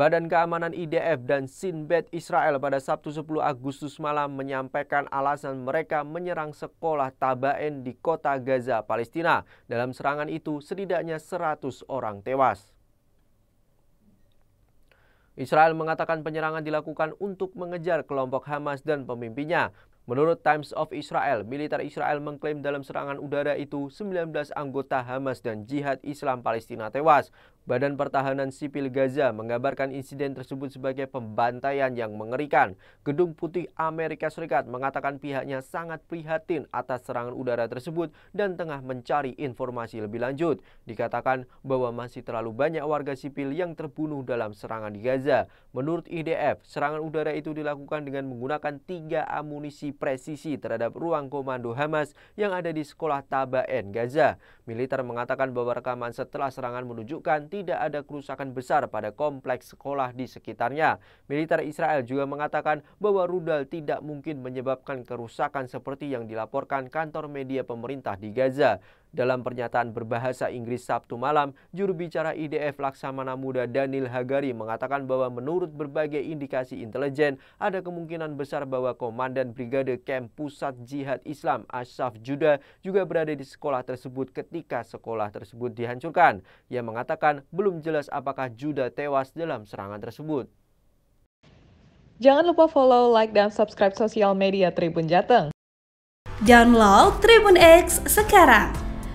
Badan Keamanan IDF dan Sinbad Israel pada Sabtu 10 Agustus malam menyampaikan alasan mereka menyerang sekolah Tabaen di kota Gaza, Palestina. Dalam serangan itu setidaknya 100 orang tewas. Israel mengatakan penyerangan dilakukan untuk mengejar kelompok Hamas dan pemimpinnya. Menurut Times of Israel, militer Israel mengklaim dalam serangan udara itu 19 anggota Hamas dan Jihad Islam Palestina tewas. Badan Pertahanan Sipil Gaza menggambarkan insiden tersebut sebagai pembantaian yang mengerikan. Gedung Putih Amerika Serikat mengatakan pihaknya sangat prihatin atas serangan udara tersebut dan tengah mencari informasi lebih lanjut. Dikatakan bahwa masih terlalu banyak warga sipil yang terbunuh dalam serangan di Gaza. Menurut IDF, serangan udara itu dilakukan dengan menggunakan tiga amunisi presisi terhadap ruang komando Hamas yang ada di sekolah Tabaen, Gaza. Militer mengatakan bahwa rekaman setelah serangan menunjukkan tidak ada kerusakan besar pada kompleks sekolah di sekitarnya. Militer Israel juga mengatakan bahwa rudal tidak mungkin menyebabkan kerusakan seperti yang dilaporkan kantor media pemerintah di Gaza. Dalam pernyataan berbahasa Inggris Sabtu malam, juru bicara IDF Laksamana Muda Daniel Hagari mengatakan bahwa menurut berbagai indikasi intelijen, ada kemungkinan besar bahwa Komandan Brigade Kem Pusat Jihad Islam Ashraf Judah juga berada di sekolah tersebut ketika sekolah tersebut dihancurkan. Ia mengatakan belum jelas apakah Judah tewas dalam serangan tersebut. Jangan lupa follow, like, dan subscribe sosial media Tribun Jateng. Download Tribun X sekarang